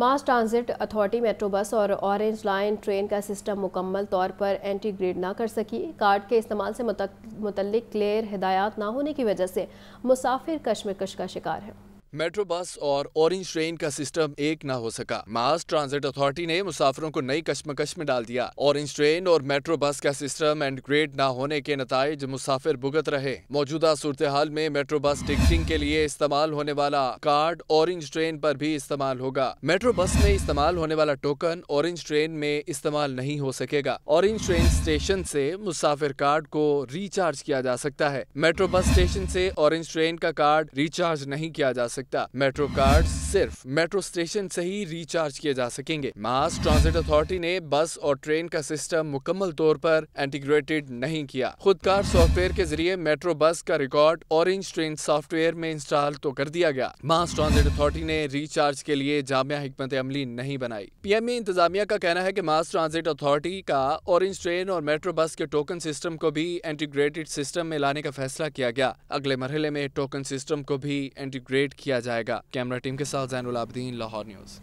मास transit authority metro bus और orange line train का system मुकम्मल तौर पर एंटीग्रेड ना कर सकी कार्ड के इस्तेमाल से मुतल क्लियर हिदायत ना होने की वजह से मुसाफिर कश्मकश का शिकार है मेट्रो बस और ऑरेंज ट्रेन का सिस्टम एक ना हो सका मास ट्रांजिट अथॉरिटी ने मुसाफिरों को नई कश्मकश में डाल दिया ऑरेंज ट्रेन और मेट्रो बस का सिस्टम एंड ग्रेड ना होने के नतज मुसाफिर भुगत रहे मौजूदा सूरत हाल में मेट्रो बस टिकटिंग के लिए इस्तेमाल होने वाला कार्ड ऑरेंज ट्रेन पर भी इस्तेमाल होगा मेट्रो बस में इस्तेमाल होने वाला टोकन ऑरेंज ट्रेन में इस्तेमाल नहीं हो सकेगा ऑरेंज ट्रेन स्टेशन से मुसाफिर कार्ड को रिचार्ज किया जा सकता है मेट्रो बस स्टेशन से ऑरेंज ट्रेन का कार्ड रिचार्ज नहीं किया जा सकता सकता मेट्रो कार्ड सिर्फ मेट्रो स्टेशन से ही रिचार्ज किए जा सकेंगे मास ट्रांसिट अथॉरिटी ने बस और ट्रेन का सिस्टम मुकम्मल तौर पर इंटीग्रेटेड नहीं किया खुदकार सॉफ्टवेयर के जरिए मेट्रो बस का रिकॉर्ड ऑरेंज ट्रेन सॉफ्टवेयर में इंस्टॉल तो कर दिया गया मास ट्रांसिट अथॉरिटी ने रिचार्ज के लिए जामिया हमत अमली नहीं बनाई पीएमए इंतजामिया का कहना है की मास ट्रांसिट अथॉरिटी का ऑरेंज ट्रेन और मेट्रो बस के टोकन सिस्टम को भी इंटीग्रेटेड सिस्टम में लाने का फैसला किया गया अगले मरहले में टोकन सिस्टम को भी इंटीग्रेट किया किया जाएगा कैमरा टीम के साथ जैनुल आबदीन लाहौर न्यूज़